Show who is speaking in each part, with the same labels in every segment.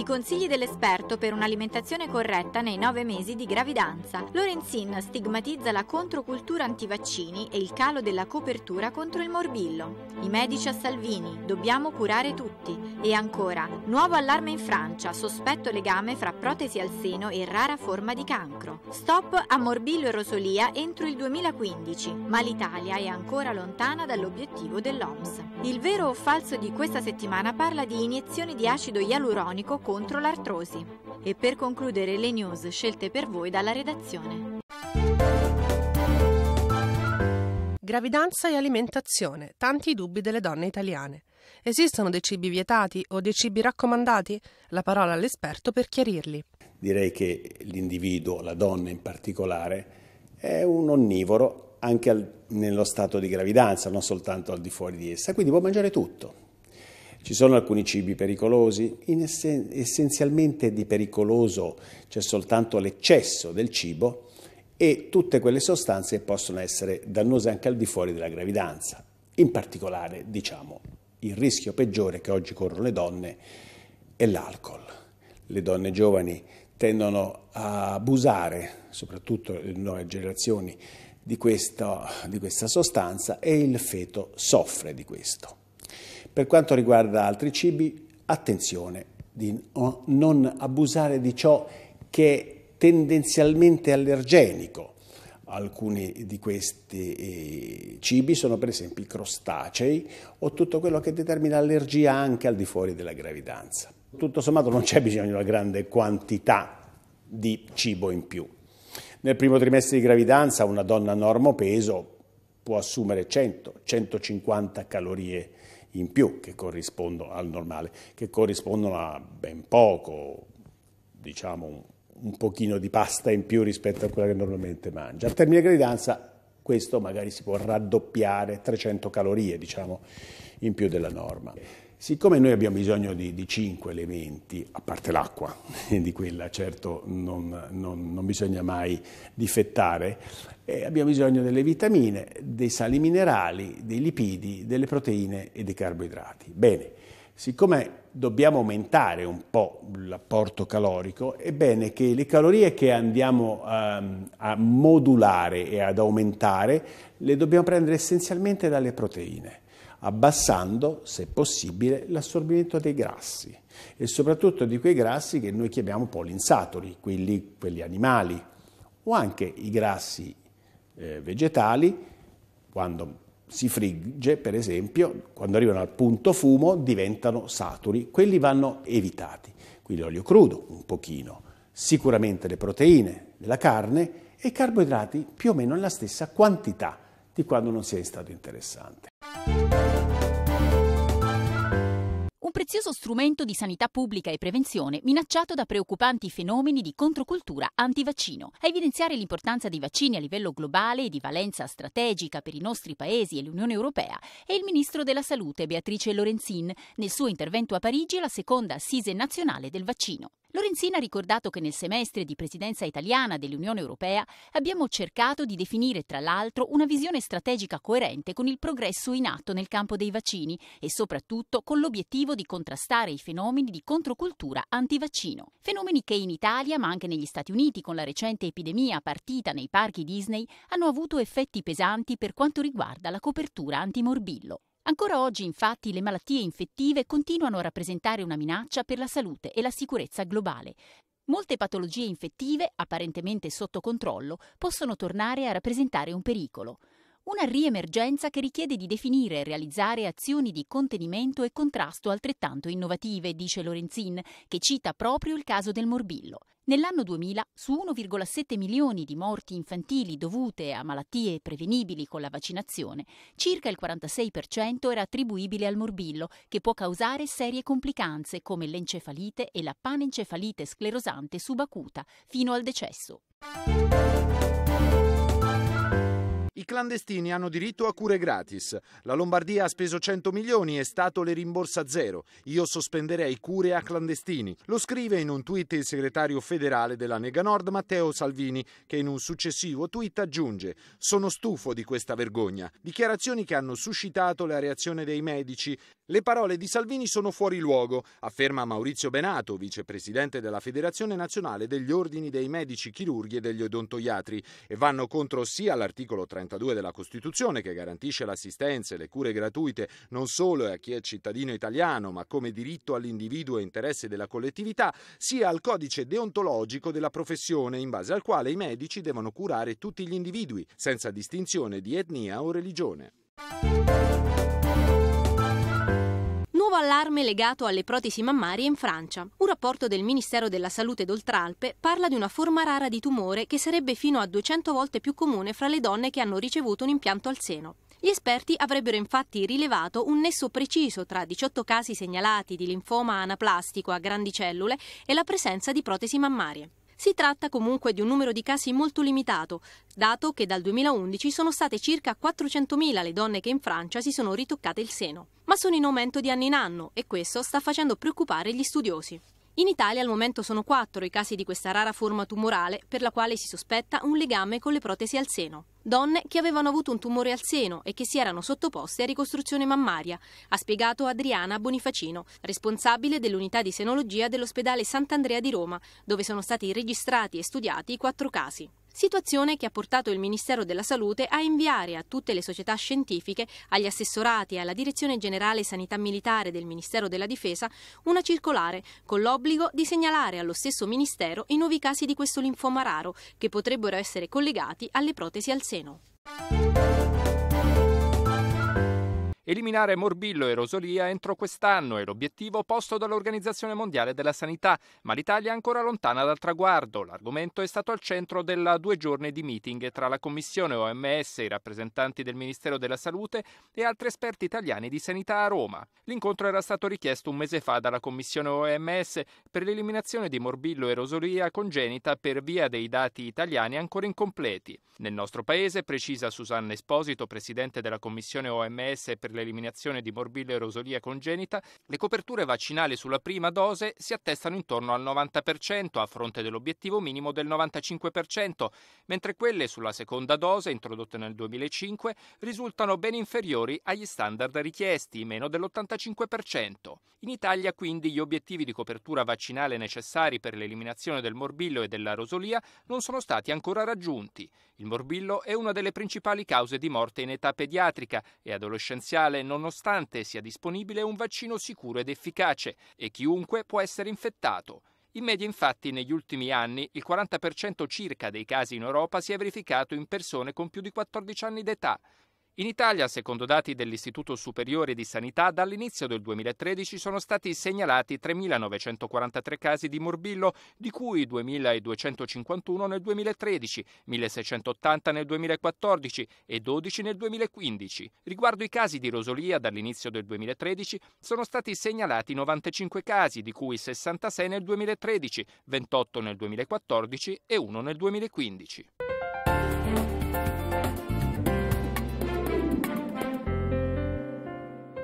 Speaker 1: I consigli dell'esperto per un'alimentazione corretta nei nove mesi di gravidanza. Lorenzin stigmatizza la controcultura antivaccini e il calo della copertura contro il morbillo. I medici a Salvini, dobbiamo curare tutti. E ancora, nuovo allarme in Francia, sospetto legame fra protesi al seno e rara forma di cancro. Stop a morbillo e rosolia entro il 2015, ma l'Italia è ancora lontana dall'obiettivo dell'OMS. Il vero o falso di questa settimana parla di iniezioni di acido ialuronico contro l'artrosi. E per concludere le news scelte per voi dalla redazione.
Speaker 2: Gravidanza e alimentazione, tanti dubbi delle donne italiane. Esistono dei cibi vietati o dei cibi raccomandati? La parola all'esperto per chiarirli.
Speaker 3: Direi che l'individuo, la donna in particolare, è un onnivoro anche al, nello stato di gravidanza, non soltanto al di fuori di essa, quindi può mangiare tutto. Ci sono alcuni cibi pericolosi? Essen essenzialmente di pericoloso c'è soltanto l'eccesso del cibo e tutte quelle sostanze possono essere dannose anche al di fuori della gravidanza. In particolare, diciamo, il rischio peggiore che oggi corrono le donne è l'alcol. Le donne giovani tendono a abusare, soprattutto le nuove generazioni, di questa, di questa sostanza e il feto soffre di questo. Per quanto riguarda altri cibi, attenzione di non abusare di ciò che è tendenzialmente allergenico. Alcuni di questi eh, cibi sono per esempio i crostacei o tutto quello che determina allergia anche al di fuori della gravidanza. Tutto sommato non c'è bisogno di una grande quantità di cibo in più. Nel primo trimestre di gravidanza una donna peso può assumere 100-150 calorie in più che corrispondono al normale, che corrispondono a ben poco, diciamo un, pochino di pasta in più rispetto a quella che normalmente mangia. Al termine gravidanza questo magari si può raddoppiare 300 calorie, diciamo, in più della norma. Siccome noi abbiamo bisogno di, di cinque elementi, a parte l'acqua, di quella certo non, non, non bisogna mai difettare, eh, abbiamo bisogno delle vitamine, dei sali minerali, dei lipidi, delle proteine e dei carboidrati. Bene, siccome dobbiamo aumentare un po' l'apporto calorico, è bene che le calorie che andiamo a, ehm, a modulare e ad aumentare le dobbiamo prendere essenzialmente dalle proteine abbassando, se possibile, l'assorbimento dei grassi e soprattutto di quei grassi che noi chiamiamo polinsaturi, quelli, quelli animali o anche i grassi eh, vegetali, quando si frigge, per esempio, quando arrivano al punto fumo diventano saturi, quelli vanno evitati. Quindi l'olio crudo, un pochino, sicuramente le proteine, della carne e carboidrati più o meno nella stessa quantità di quando non sia in stato interessante.
Speaker 1: prezioso strumento di sanità pubblica e prevenzione minacciato da preoccupanti fenomeni di controcultura antivaccino. A evidenziare l'importanza dei vaccini a livello globale e di valenza strategica per i nostri paesi e l'Unione Europea è il ministro della Salute Beatrice Lorenzin nel suo intervento a Parigi alla seconda assise nazionale del vaccino. Lorenzina ha ricordato che nel semestre di presidenza italiana dell'Unione Europea abbiamo cercato di definire, tra l'altro, una visione strategica coerente con il progresso in atto nel campo dei vaccini e soprattutto con l'obiettivo di contrastare i fenomeni di controcultura antivaccino. Fenomeni che in Italia, ma anche negli Stati Uniti, con la recente epidemia partita nei parchi Disney, hanno avuto effetti pesanti per quanto riguarda la copertura antimorbillo. Ancora oggi, infatti, le malattie infettive continuano a rappresentare una minaccia per la salute e la sicurezza globale. Molte patologie infettive, apparentemente sotto controllo, possono tornare a rappresentare un pericolo. Una riemergenza che richiede di definire e realizzare azioni di contenimento e contrasto altrettanto innovative, dice Lorenzin, che cita proprio il caso del morbillo. Nell'anno 2000, su 1,7 milioni di morti infantili dovute a malattie prevenibili con la vaccinazione, circa il 46% era attribuibile al morbillo, che può causare serie complicanze come l'encefalite e la panencefalite sclerosante subacuta, fino al decesso.
Speaker 4: I clandestini hanno diritto a cure gratis. La Lombardia ha speso 100 milioni e Stato le rimborsa zero. Io sospenderei cure a clandestini. Lo scrive in un tweet il segretario federale della Nega Nord Matteo Salvini, che in un successivo tweet aggiunge: Sono stufo di questa vergogna. Dichiarazioni che hanno suscitato la reazione dei medici. Le parole di Salvini sono fuori luogo, afferma Maurizio Benato, vicepresidente della Federazione Nazionale degli Ordini dei Medici Chirurghi e degli Odontoiatri, e vanno contro sia l'articolo 30 42 della Costituzione che garantisce l'assistenza e le cure gratuite non solo a chi è cittadino italiano, ma come diritto all'individuo e interesse della collettività, sia al codice deontologico della professione, in base al quale i medici devono curare tutti gli individui, senza distinzione di etnia o religione.
Speaker 2: Nuovo allarme legato alle protesi mammarie in Francia. Un rapporto del Ministero della Salute d'Oltralpe parla di una forma rara di tumore che sarebbe fino a 200 volte più comune fra le donne che hanno ricevuto un impianto al seno. Gli esperti avrebbero infatti rilevato un nesso preciso tra 18 casi segnalati di linfoma anaplastico a grandi cellule e la presenza di protesi mammarie. Si tratta comunque di un numero di casi molto limitato, dato che dal 2011 sono state circa 400.000 le donne che in Francia si sono ritoccate il seno. Ma sono in aumento di anno in anno e questo sta facendo preoccupare gli studiosi. In Italia al momento sono quattro i casi di questa rara forma tumorale per la quale si sospetta un legame con le protesi al seno. Donne che avevano avuto un tumore al seno e che si erano sottoposte a ricostruzione mammaria, ha spiegato Adriana Bonifacino, responsabile dell'unità di senologia dell'ospedale Sant'Andrea di Roma, dove sono stati registrati e studiati i quattro casi. Situazione che ha portato il Ministero della Salute a inviare a tutte le società scientifiche, agli assessorati e alla Direzione Generale Sanità Militare del Ministero della Difesa una circolare con l'obbligo di segnalare allo stesso Ministero i nuovi casi di questo linfoma raro che potrebbero essere collegati alle protesi al seno
Speaker 5: eliminare morbillo e rosolia entro quest'anno è l'obiettivo posto dall'Organizzazione Mondiale della Sanità, ma l'Italia è ancora lontana dal traguardo. L'argomento è stato al centro della due giorni di meeting tra la Commissione OMS, i rappresentanti del Ministero della Salute e altri esperti italiani di sanità a Roma. L'incontro era stato richiesto un mese fa dalla Commissione OMS per l'eliminazione di morbillo e rosolia congenita per via dei dati italiani ancora incompleti. Nel nostro paese, precisa Susanna Esposito, presidente della Commissione OMS per le l'eliminazione di morbillo e rosolia congenita, le coperture vaccinali sulla prima dose si attestano intorno al 90% a fronte dell'obiettivo minimo del 95%, mentre quelle sulla seconda dose, introdotte nel 2005, risultano ben inferiori agli standard richiesti, meno dell'85%. In Italia quindi gli obiettivi di copertura vaccinale necessari per l'eliminazione del morbillo e della rosolia non sono stati ancora raggiunti. Il morbillo è una delle principali cause di morte in età pediatrica e adolescenziale mondiale nonostante sia disponibile un vaccino sicuro ed efficace e chiunque può essere infettato. In media infatti negli ultimi anni il 40% circa dei casi in Europa si è verificato in persone con più di 14 anni d'età. In Italia, secondo dati dell'Istituto Superiore di Sanità, dall'inizio del 2013 sono stati segnalati 3.943 casi di morbillo, di cui 2.251 nel 2013, 1.680 nel 2014 e 12 nel 2015. Riguardo i casi di rosolia, dall'inizio del 2013 sono stati segnalati 95 casi, di cui 66 nel 2013, 28 nel 2014 e 1 nel 2015.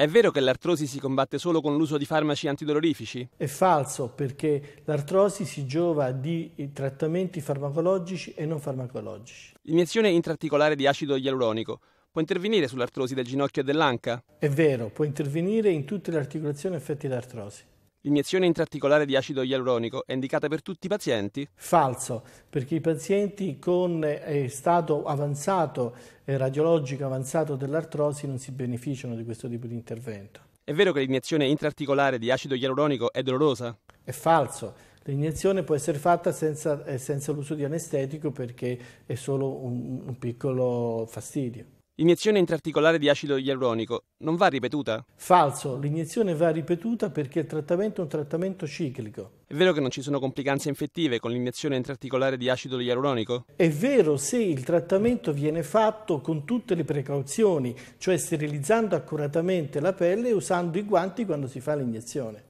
Speaker 6: È vero che l'artrosi si combatte solo con l'uso di farmaci antidolorifici?
Speaker 7: È falso perché l'artrosi si giova di eh, trattamenti farmacologici e non farmacologici.
Speaker 6: Iniezione intraarticolare di acido ialuronico può intervenire sull'artrosi del ginocchio e dell'anca?
Speaker 7: È vero, può intervenire in tutte le articolazioni affette da artrosi.
Speaker 6: L'iniezione intraarticolare di acido ialuronico è indicata per tutti i pazienti?
Speaker 7: Falso, perché i pazienti con eh, stato avanzato, eh, radiologico avanzato dell'artrosi non si beneficiano di questo tipo di intervento.
Speaker 6: È vero che l'iniezione intraarticolare di acido ialuronico è dolorosa?
Speaker 7: È falso. L'iniezione può essere fatta senza, eh, senza l'uso di anestetico perché è solo un, un piccolo fastidio.
Speaker 6: L'iniezione intraarticolare di acido ialuronico non va ripetuta?
Speaker 7: Falso, l'iniezione va ripetuta perché il trattamento è un trattamento ciclico.
Speaker 6: È vero che non ci sono complicanze infettive con l'iniezione intraarticolare di acido ialuronico?
Speaker 7: È vero se il trattamento viene fatto con tutte le precauzioni, cioè sterilizzando accuratamente la pelle e usando i guanti quando si fa l'iniezione.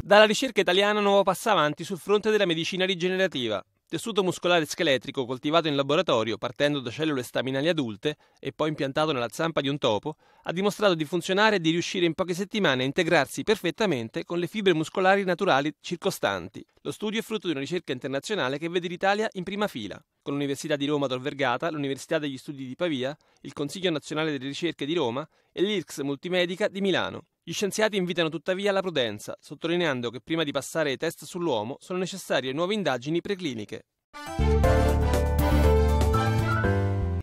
Speaker 6: Dalla ricerca italiana nuovo passo avanti sul fronte della medicina rigenerativa tessuto muscolare scheletrico coltivato in laboratorio partendo da cellule staminali adulte e poi impiantato nella zampa di un topo, ha dimostrato di funzionare e di riuscire in poche settimane a integrarsi perfettamente con le fibre muscolari naturali circostanti. Lo studio è frutto di una ricerca internazionale che vede l'Italia in prima fila, con l'Università di Roma Tor Vergata, l'Università degli Studi di Pavia, il Consiglio Nazionale delle Ricerche di Roma e l'IRCS Multimedica di Milano. Gli scienziati invitano tuttavia alla prudenza, sottolineando che prima di passare ai test sull'uomo sono necessarie nuove indagini precliniche.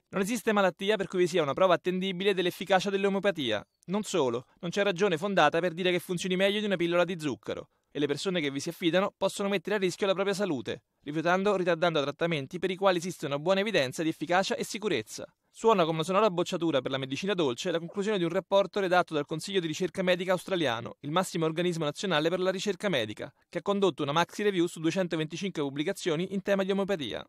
Speaker 6: Non esiste malattia per cui vi sia una prova attendibile dell'efficacia dell'omeopatia. Non solo, non c'è ragione fondata per dire che funzioni meglio di una pillola di zucchero. E le persone che vi si affidano possono mettere a rischio la propria salute, rifiutando o ritardando trattamenti per i quali esiste una buona evidenza di efficacia e sicurezza. Suona come una sonora bocciatura per la medicina dolce la conclusione di un rapporto redatto dal Consiglio di ricerca medica australiano, il massimo organismo nazionale per la ricerca medica, che ha condotto una maxi review su 225 pubblicazioni in tema di omopatia.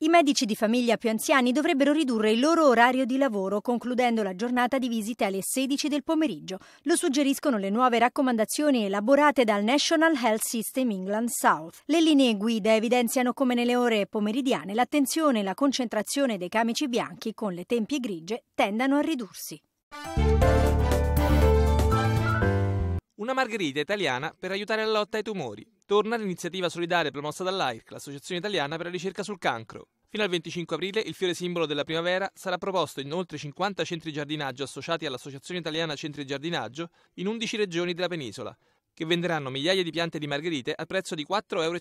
Speaker 2: I medici di famiglia più anziani dovrebbero ridurre il loro orario di lavoro concludendo la giornata di visite alle 16 del pomeriggio. Lo suggeriscono le nuove raccomandazioni elaborate dal National Health System England South. Le linee guida evidenziano come nelle ore pomeridiane l'attenzione e la concentrazione dei camici bianchi con le tempie grigie tendano a ridursi.
Speaker 6: Una margherita italiana per aiutare la lotta ai tumori. Torna l'iniziativa solidale promossa dall'AIRC, l'Associazione Italiana per la ricerca sul cancro. Fino al 25 aprile il fiore simbolo della primavera sarà proposto in oltre 50 centri giardinaggio associati all'Associazione Italiana Centri Giardinaggio in 11 regioni della penisola, che venderanno migliaia di piante di margherite al prezzo di 4,50 euro,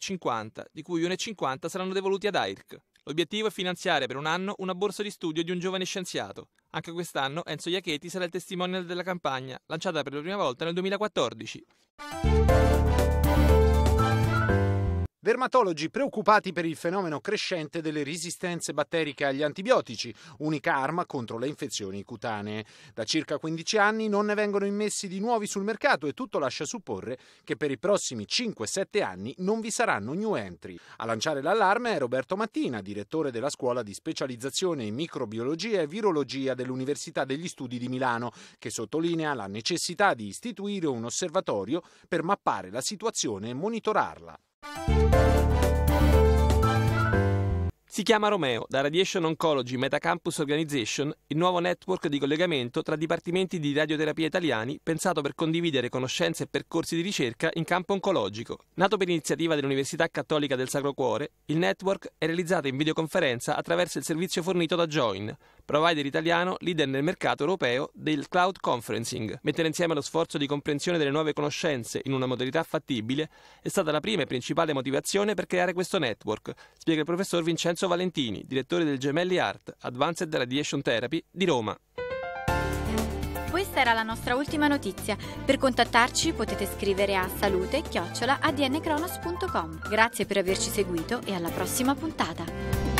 Speaker 6: di cui 1,50 euro saranno devoluti ad AIRC. L'obiettivo è finanziare per un anno una borsa di studio di un giovane scienziato. Anche quest'anno Enzo Iacheti sarà il testimonial della campagna, lanciata per la prima volta nel 2014.
Speaker 4: Dermatologi preoccupati per il fenomeno crescente delle resistenze batteriche agli antibiotici, unica arma contro le infezioni cutanee. Da circa 15 anni non ne vengono immessi di nuovi sul mercato e tutto lascia supporre che per i prossimi 5-7 anni non vi saranno new entry. A lanciare l'allarme è Roberto Mattina, direttore della scuola di specializzazione in microbiologia e virologia dell'Università degli Studi di Milano, che sottolinea la necessità di istituire un osservatorio per mappare la situazione e monitorarla.
Speaker 6: Si chiama Romeo, da Radiation Oncology Metacampus Organization, il nuovo network di collegamento tra dipartimenti di radioterapia italiani pensato per condividere conoscenze e percorsi di ricerca in campo oncologico. Nato per iniziativa dell'Università Cattolica del Sacro Cuore, il network è realizzato in videoconferenza attraverso il servizio fornito da Join, provider italiano, leader nel mercato europeo del cloud conferencing. Mettere insieme lo sforzo di comprensione delle nuove conoscenze in una modalità fattibile è stata la prima e principale motivazione per creare questo network, spiega il professor Vincenzo Valentini, direttore del Gemelli Art Advanced Radiation Therapy di Roma.
Speaker 1: Questa era la nostra ultima notizia. Per contattarci potete scrivere a salute-adncronos.com. Grazie per averci seguito e alla prossima puntata.